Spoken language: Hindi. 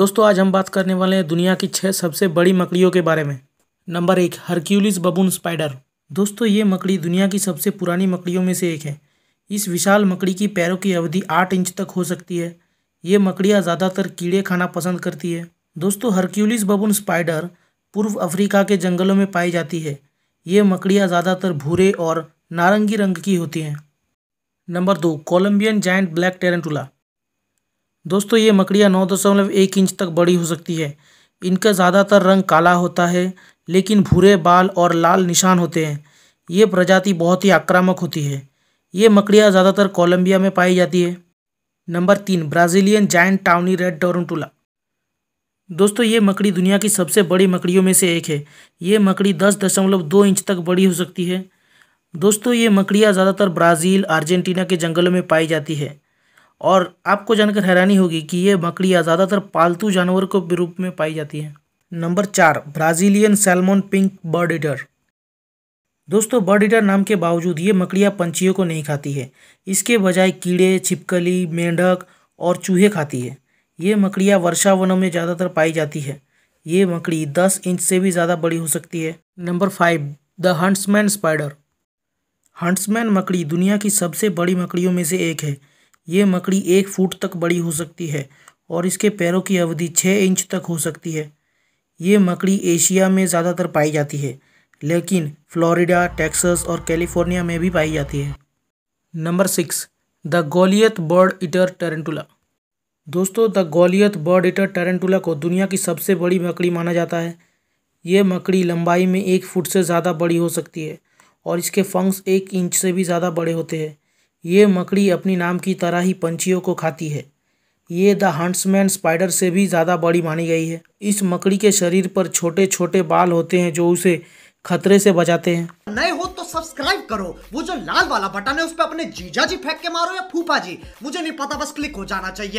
दोस्तों आज हम बात करने वाले हैं दुनिया की छः सबसे बड़ी मकड़ियों के बारे में नंबर एक हरक्यूलिस बबून स्पाइडर दोस्तों ये मकड़ी दुनिया की सबसे पुरानी मकड़ियों में से एक है इस विशाल मकड़ी की पैरों की अवधि आठ इंच तक हो सकती है ये मकड़ियाँ ज़्यादातर कीड़े खाना पसंद करती है दोस्तों हरक्यूलिस बबून स्पाइडर पूर्व अफ्रीका के जंगलों में पाई जाती है ये मकड़ियाँ ज़्यादातर भूरे और नारंगी रंग की होती हैं नंबर दो कोलम्बियन जाइंट ब्लैक टेरेंटुला दोस्तों ये मकड़ियाँ नौ दशमलव एक इंच तक बड़ी हो सकती है इनका ज़्यादातर रंग काला होता है लेकिन भूरे बाल और लाल निशान होते हैं ये प्रजाति बहुत ही आक्रामक होती है ये मकड़ियाँ ज़्यादातर कोलंबिया में पाई जाती है नंबर तीन Brazilian giant tawny red tarantula दोस्तों ये मकड़ी दुनिया की सबसे बड़ी मकड़ियों में से एक है ये मकड़ी दस दशमलव दो इंच तक बड़ी हो सकती है दोस्तों ये मकड़ियाँ ज़्यादातर ब्राज़ील अर्जेंटीना के जंगलों में पाई जाती है और आपको जानकर हैरानी होगी कि ये मकड़ियाँ ज़्यादातर पालतू जानवर के रूप में पाई जाती हैं नंबर चार Brazilian salmon pink bird eater दोस्तों बर्ड ईटर नाम के बावजूद ये मकड़ियाँ पंछियों को नहीं खाती है इसके बजाय कीड़े छिपकली मेंढक और चूहे खाती है ये मकड़ियाँ वर्षा वनों में ज़्यादातर पाई जाती है ये मकड़ी दस इंच से भी ज़्यादा बड़ी हो सकती है number five the huntsman spider huntsman मकड़ी दुनिया की सबसे बड़ी मकड़ियों में से एक है ये मकड़ी एक फुट तक बड़ी हो सकती है और इसके पैरों की अवधि छः इंच तक हो सकती है ये मकड़ी एशिया में ज़्यादातर पाई जाती है लेकिन फ्लोरिडा टेक्सास और कैलिफोर्निया में भी पाई जाती है number six the goliath bird eater tarantula दोस्तों the goliath bird eater tarantula को दुनिया की सबसे बड़ी मकड़ी माना जाता है ये मकड़ी लंबाई में एक फुट से ज़्यादा बड़ी हो सकती है और इसके फंक्स एक इंच से भी ज़्यादा बड़े होते हैं ये मकड़ी अपनी नाम की तरह ही पंछियों को खाती है ये द हंट्समैन स्पाइडर से भी ज़्यादा बड़ी मानी गई है इस मकड़ी के शरीर पर छोटे छोटे बाल होते हैं जो उसे खतरे से बचाते हैं नए हो तो सब्सक्राइब करो वो जो लाल वाला बटन है उस पर अपने जीजा जी फेंक के मारो या फूफा जी मुझे नहीं पता बस क्लिक हो जाना चाहिए